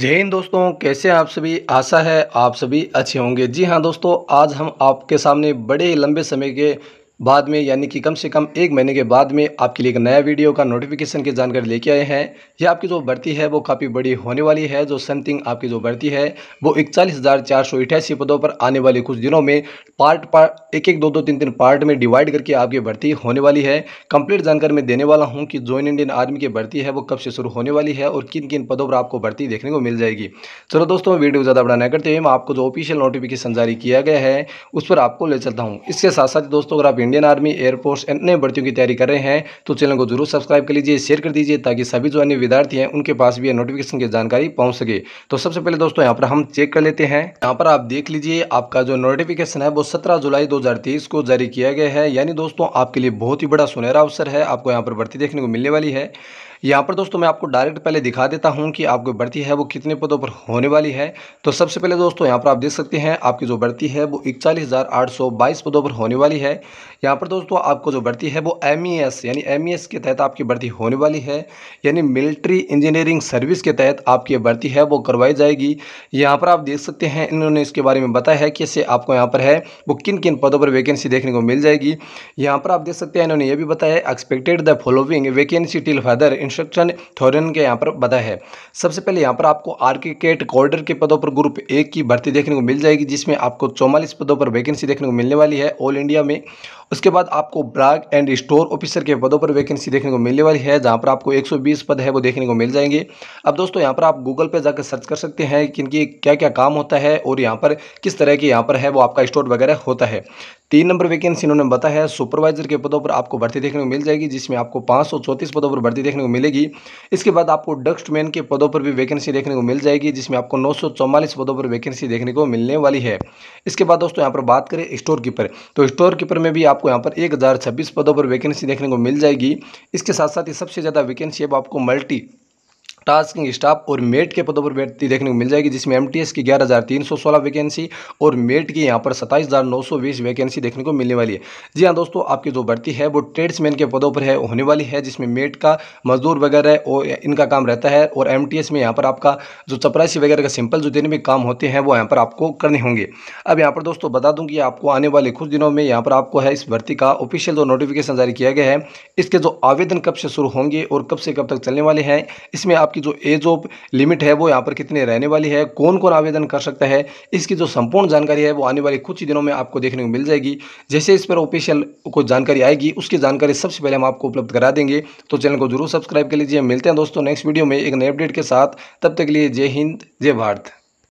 जय हिंद दोस्तों कैसे आप सभी आशा है आप सभी अच्छे होंगे जी हाँ दोस्तों आज हम आपके सामने बड़े लंबे समय के बाद में यानी कि कम से कम एक महीने के बाद में आपके लिए एक नया वीडियो का नोटिफिकेशन की जानकारी लेके आए हैं यह आपकी जो भर्ती है वो काफ़ी बड़ी होने वाली है जो समथिंग आपकी जो भर्ती है वो इकतालीस पदों पर आने वाले कुछ दिनों में पार्ट पार्ट एक एक दो दो तीन तीन पार्ट में डिवाइड करके आपकी भर्ती होने वाली है कंप्लीट जानकारी मैं देने वाला हूँ कि जॉइन इंडियन आर्मी की भर्ती है वो कब से शुरू होने वाली है और किन किन पदों पर आपको भर्ती देखने को मिल जाएगी चलो दोस्तों वीडियो ज़्यादा बड़ा नहीं करते हुए आपको जो ऑफिशियल नोटिफिकेशन जारी किया गया है उस पर आपको ले चलता हूँ इसके साथ साथ दोस्तों अगर आप इंडियन आर्मी एयरफोर्स इतने अन्य भर्तियों की तैयारी कर रहे हैं तो चैनल को जरूर सब्सक्राइब कर लीजिए शेयर कर दीजिए ताकि सभी जो अन्य विद्यार्थी हैं उनके पास भी नोटिफिकेशन की जानकारी पहुंच सके तो सबसे पहले दोस्तों यहाँ पर हम चेक कर लेते हैं यहाँ पर आप देख लीजिए आपका जो नोटिफिकेशन है वो सत्रह जुलाई दो को जारी किया गया है यानी दोस्तों आपके लिए बहुत ही बड़ा सुनहरा अवसर है आपको यहाँ पर भर्ती देखने को मिलने वाली है यहाँ पर दोस्तों मैं आपको डायरेक्ट पहले दिखा देता हूँ कि आपको बढ़ती है वो कितने पदों पर होने वाली है तो सबसे पहले दोस्तों यहाँ पर आप देख सकते हैं आपकी जो बढ़ती है वो इकतालीस पदों पर होने वाली है यहाँ पर दोस्तों आपको जो बढ़ती है वो एम e यानी एम e के तहत आपकी बढ़ती होने वाली है यानी मिलिट्री इंजीनियरिंग सर्विस के तहत आपकी बढ़ती है वो करवाई जाएगी यहाँ पर आप देख सकते हैं इन्होंने इसके बारे में बताया है कि इससे आपको यहाँ पर है वो किन किन पदों पर वैकेंसी देखने को मिल जाएगी यहाँ पर आप देख सकते हैं इन्होंने ये भी बताया expected the following vacancy till further instruction थ्योरन के यहाँ पर बताया है सबसे पहले यहाँ पर आपको आर्किकेट कॉर्डर के पदों पर ग्रुप ए की भर्ती देखने को मिल जाएगी जिसमें आपको चौवालीस पदों पर वैकेंसी देखने को मिलने वाली है ऑल इंडिया में उसके बाद आपको ब्राग एंड स्टोर ऑफिसर के पदों पर वैकेंसी देखने को मिलने वाली है जहाँ पर आपको 120 पद है वो देखने को मिल जाएंगे अब दोस्तों यहाँ पर आप गूगल पे जाकर सर्च कर सकते हैं कि इनकी क्या क्या काम होता है और यहाँ पर किस तरह के यहाँ पर है वो आपका स्टोर वगैरह होता है तीन नंबर वैकेंसी इन्होंने बताया है सुपरवाइजर के पदों पर आपको भर्ती देखने को मिल जाएगी जिसमें आपको पाँच पदों पर भर्ती देखने को मिलेगी इसके बाद आपको डस्टमैन के पदों पर भी वैकेंसी देखने को मिल जाएगी जिसमें आपको नौ पदों पर वैकेंसी देखने को मिलने वाली है इसके बाद दोस्तों यहाँ पर बात करें स्टोर कीपर तो स्टोर कीपर में भी आपको यहाँ पर एक पदों पर वैकेंसी देखने को मिल जाएगी इसके साथ साथ ही सबसे ज़्यादा वैकेंसी अब आपको मल्टी टास्किंग स्टाफ और मेट के पदों पर भर्ती देखने को मिल जाएगी जिसमें एम की ग्यारह वैकेंसी और मेट की यहाँ पर सत्ताईस वैकेंसी देखने को मिलने वाली है जी हाँ दोस्तों आपकी जो भर्ती है वो ट्रेड्समैन के पदों पर है होने वाली है जिसमें मेट का मजदूर वगैरह और इनका काम रहता है और एम में यहाँ पर आपका जो चपरासी वगैरह का सिंपल जो देने में काम होते हैं वो यहाँ पर आपको करने होंगे अब यहाँ पर दोस्तों बता दूँ कि आपको आने वाले कुछ दिनों में यहाँ पर आपको है इस भर्ती का ऑफिशियल जो नोटिफिकेशन जारी किया गया है इसके जो आवेदन कब से शुरू होंगे और कब से कब तक चलने वाले हैं इसमें आपकी आपकी जो एज ऑफ लिमिट है वो यहाँ पर कितने रहने वाली है कौन कौन आवेदन कर सकता है इसकी जो संपूर्ण जानकारी है वो आने वाले कुछ दिनों में आपको देखने को मिल जाएगी जैसे इस पर ऑफिशियल को जानकारी आएगी उसकी जानकारी सबसे पहले हम आपको उपलब्ध करा देंगे तो चैनल को जरूर सब्सक्राइब कर लीजिए मिलते हैं दोस्तों नेक्स्ट वीडियो में एक नए अपडेट के साथ तब तक के लिए जय हिंद जय भारत